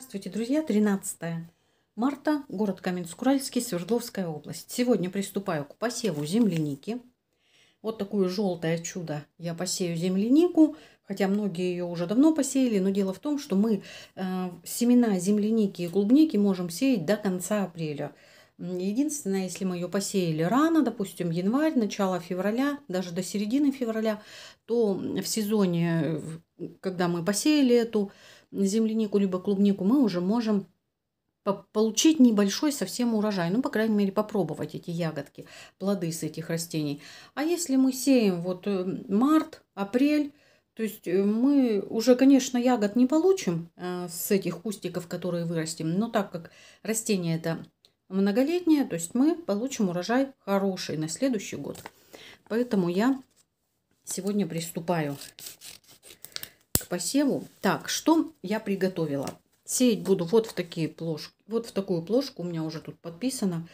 Здравствуйте, друзья! 13 марта, город Каменск-Уральский, Свердловская область. Сегодня приступаю к посеву земляники. Вот такое желтое чудо я посею землянику, хотя многие ее уже давно посеяли, но дело в том, что мы э, семена земляники и клубники можем сеять до конца апреля. Единственное, если мы ее посеяли рано, допустим, январь, начало февраля, даже до середины февраля, то в сезоне, э, когда мы посеяли эту землянику, либо клубнику, мы уже можем получить небольшой совсем урожай, ну, по крайней мере, попробовать эти ягодки, плоды с этих растений. А если мы сеем вот э, март, апрель, то есть э, мы уже, конечно, ягод не получим э, с этих кустиков, которые вырастим, но так как растение это многолетнее, то есть мы получим урожай хороший на следующий год. Поэтому я сегодня приступаю посеву. Так, что я приготовила? Сеять буду вот в такие плошки. Вот в такую плошку у меня уже тут подписано.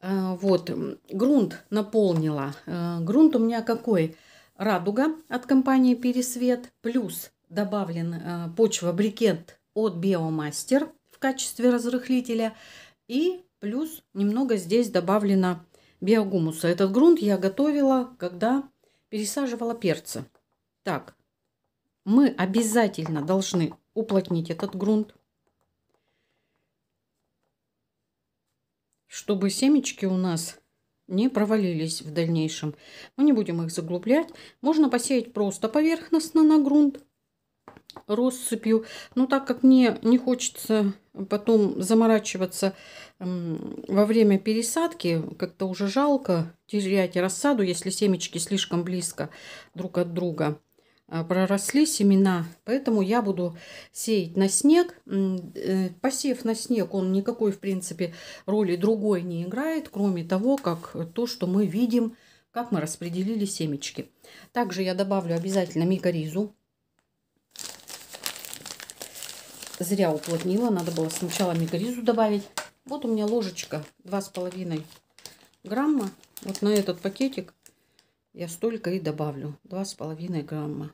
Э, вот, грунт наполнила. Э, грунт у меня какой? Радуга от компании Пересвет. Плюс добавлен э, почва брикет от Биомастер в качестве разрыхлителя. И плюс немного здесь добавлено биогумуса. Этот грунт я готовила, когда пересаживала перцы. Так, мы обязательно должны уплотнить этот грунт, чтобы семечки у нас не провалились в дальнейшем. Мы не будем их заглублять. Можно посеять просто поверхностно на грунт россыпью. Но так как мне не хочется потом заморачиваться эм, во время пересадки, как-то уже жалко терять рассаду, если семечки слишком близко друг от друга. А, проросли семена, поэтому я буду сеять на снег. Э, посев на снег, он никакой, в принципе, роли другой не играет, кроме того, как то, что мы видим, как мы распределили семечки. Также я добавлю обязательно микоризу. Зря уплотнила, надо было сначала микоризу добавить. Вот у меня ложечка 2,5 грамма. Вот на этот пакетик я столько и добавлю. два с половиной грамма.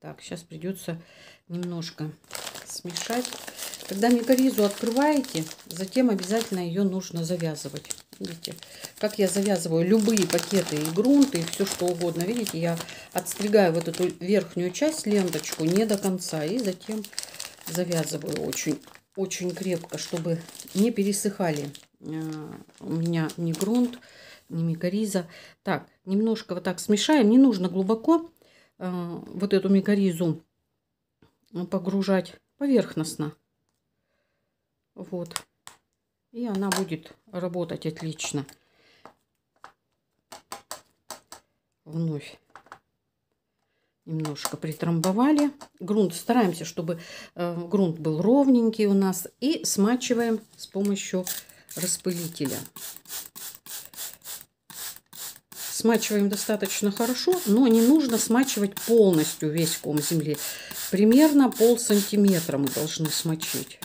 Так, сейчас придется немножко смешать. Когда микоризу открываете, затем обязательно ее нужно завязывать. Видите, как я завязываю любые пакеты и грунты, и все что угодно. Видите, я отстригаю вот эту верхнюю часть, ленточку, не до конца. И затем завязываю очень, очень крепко, чтобы не пересыхали э, у меня не грунт, микориза. Так, немножко вот так смешаем. Не нужно глубоко э, вот эту мигоризу погружать поверхностно. Вот. И она будет работать отлично. Вновь немножко притрамбовали. Грунт стараемся, чтобы э, грунт был ровненький у нас. И смачиваем с помощью распылителя. Смачиваем достаточно хорошо, но не нужно смачивать полностью весь ком земли. Примерно пол сантиметра мы должны смочить.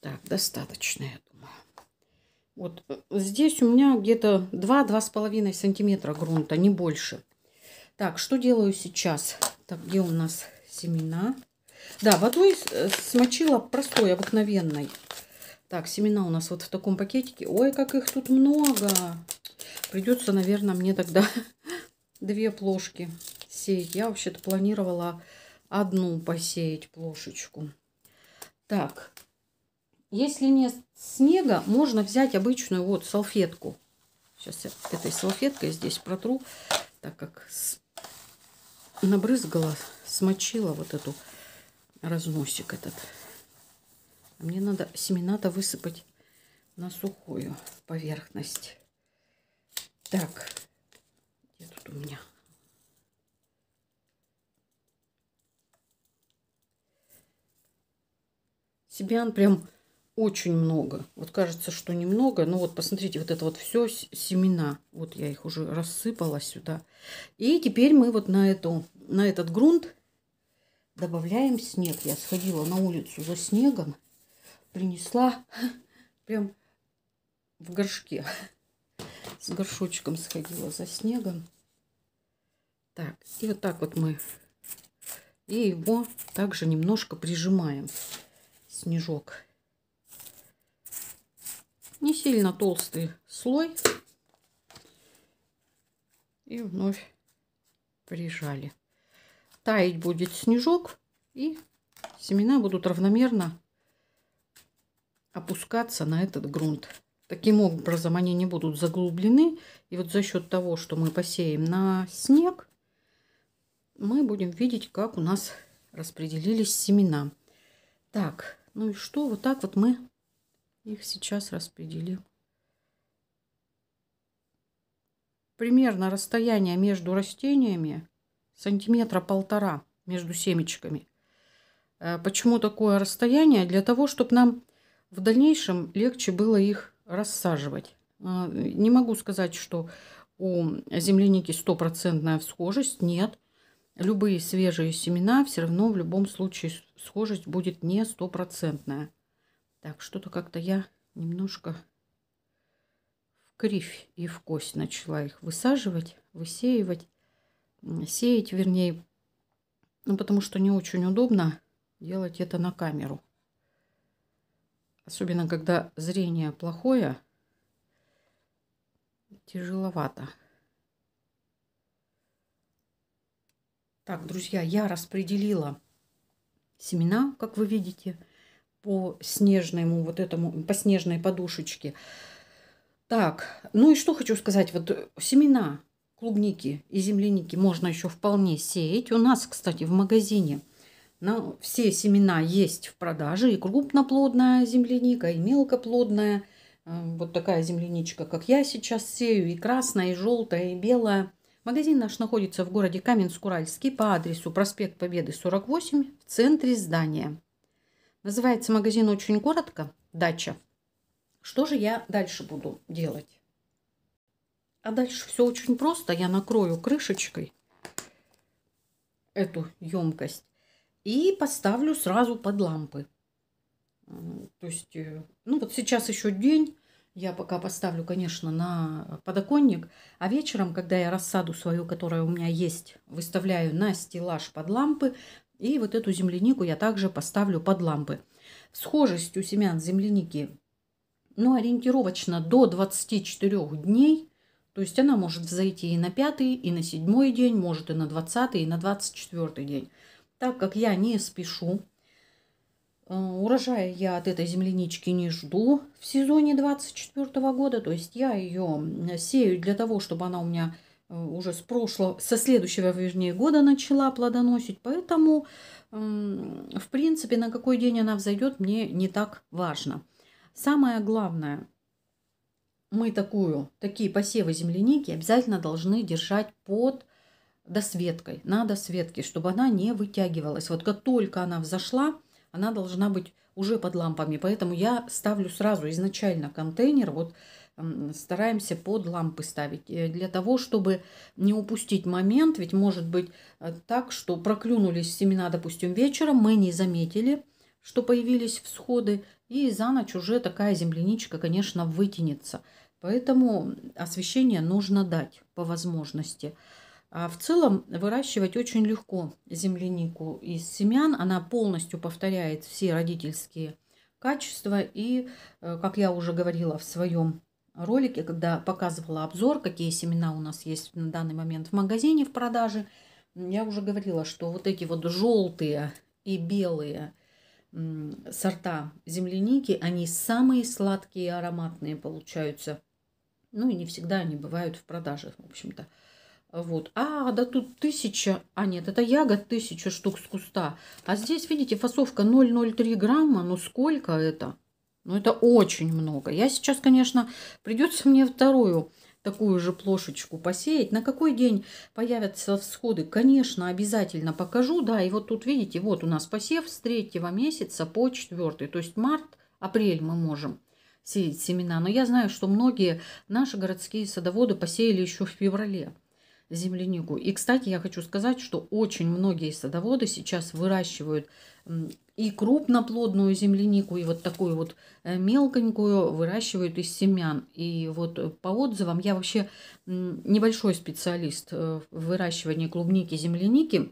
Так, достаточно, я думаю. Вот э, здесь у меня где-то 2-2,5 сантиметра грунта, не больше. Так, что делаю сейчас? Так, где у нас семена? Да, водой э, смочила простой, обыкновенной. Так, семена у нас вот в таком пакетике. Ой, как их тут много! Придется, наверное, мне тогда две плошки сеять. Я вообще-то планировала одну посеять плошечку. Так, если нет снега, можно взять обычную вот салфетку. Сейчас я этой салфеткой здесь протру, так как с... набрызгала, смочила вот эту разносик этот. Мне надо семена-то высыпать на сухую поверхность. Так, где тут у меня? Семян прям очень много. Вот кажется, что немного. Но вот посмотрите, вот это вот все семена. Вот я их уже рассыпала сюда. И теперь мы вот на, эту, на этот грунт добавляем снег. Я сходила на улицу за снегом принесла. Прям в горшке. С горшочком сходила за снегом. Так, и вот так вот мы. И его также немножко прижимаем. Снежок. Не сильно толстый слой. И вновь прижали. Таять будет снежок. И семена будут равномерно опускаться на этот грунт. Таким образом они не будут заглублены. И вот за счет того, что мы посеем на снег, мы будем видеть, как у нас распределились семена. Так, ну и что? Вот так вот мы их сейчас распределим. Примерно расстояние между растениями сантиметра полтора между семечками. Э, почему такое расстояние? Для того, чтобы нам в дальнейшем легче было их рассаживать. А, не могу сказать, что у земляники стопроцентная схожесть, нет. Любые свежие семена все равно в любом случае схожесть будет не стопроцентная. Так, что-то как-то я немножко в кривь и в кость начала их высаживать, высеивать, сеять вернее, ну, потому что не очень удобно делать это на камеру. Особенно, когда зрение плохое, тяжеловато. Так, друзья, я распределила семена, как вы видите, по снежному вот этому, по снежной подушечке. Так, ну и что хочу сказать. Вот семена клубники и земляники можно еще вполне сеять. У нас, кстати, в магазине – нам все семена есть в продаже, и крупноплодная земляника, и мелкоплодная. Э, вот такая земляничка, как я сейчас сею, и красная, и желтая, и белая. Магазин наш находится в городе Каменск-Уральский по адресу проспект Победы, 48, в центре здания. Называется магазин очень коротко «Дача». Что же я дальше буду делать? А дальше все очень просто. Я накрою крышечкой эту емкость и поставлю сразу под лампы. То есть, э, ну вот сейчас еще день, я пока поставлю, конечно, на подоконник, а вечером, когда я рассаду свою, которая у меня есть, выставляю на стеллаж под лампы, и вот эту землянику я также поставлю под лампы. Схожесть у семян земляники, ну, ориентировочно до 24 дней, то есть она может взойти и на пятый, и на седьмой день, может и на двадцатый, и на двадцать четвертый день. Так как я не спешу, э, урожая я от этой землянички не жду в сезоне 24 года. То есть я ее сею для того, чтобы она у меня э, уже с прошлого, со следующего, вернее, года начала плодоносить. Поэтому, в принципе, на какой день она взойдет, мне не так важно. Самое главное, мы такую, такие посевы земляники обязательно должны держать под досветкой, на досветке, чтобы она не вытягивалась. Вот как только она взошла, она должна быть уже под лампами. Поэтому я ставлю сразу изначально контейнер, вот стараемся под лампы ставить, э, для того, чтобы не упустить момент, ведь может быть э, так, что проклюнулись семена, допустим, вечером, мы не заметили, что появились всходы, и за ночь уже такая земляничка, конечно, вытянется. Поэтому освещение нужно дать по возможности. А в целом выращивать очень легко землянику из семян. Она полностью повторяет все родительские качества. И, э, как я уже говорила в своем ролике, когда показывала обзор, какие семена у нас есть на данный момент в магазине в продаже, я уже говорила, что вот эти вот желтые и белые сорта земляники, они самые сладкие и ароматные получаются. Ну и не всегда они бывают в продаже, в общем-то. Вот. А, да тут тысяча, а нет, это ягод тысяча штук с куста. А здесь, видите, фасовка 0,03 грамма, ну сколько это? Ну это очень много. Я сейчас, конечно, придется мне вторую такую же плошечку посеять. На какой день появятся всходы, конечно, обязательно покажу. Да, и вот тут, видите, вот у нас посев с третьего месяца по четвертый, то есть март, апрель мы можем сеять семена. Но я знаю, что многие наши городские садоводы посеяли еще в феврале землянику. И, кстати, я хочу сказать, что очень многие садоводы сейчас выращивают и крупноплодную землянику, и вот такую вот э, мелконькую выращивают из семян. И вот э, по отзывам, я вообще небольшой специалист э, в выращивании клубники, земляники,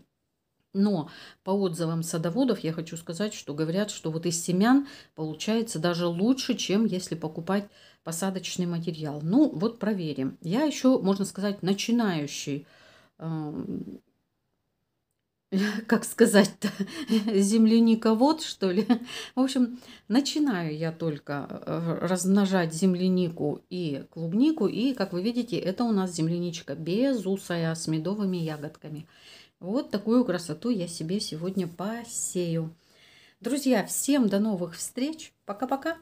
но по отзывам садоводов я хочу сказать, что говорят, что вот из семян получается даже лучше, чем если покупать посадочный материал. Ну, вот проверим. Я еще, можно сказать, начинающий, э, как сказать-то, земляниковод, что ли. В общем, начинаю я только э, размножать землянику и клубнику. И, как вы видите, это у нас земляничка безусая с медовыми ягодками. Вот такую красоту я себе сегодня посею. Друзья, всем до новых встреч. Пока-пока.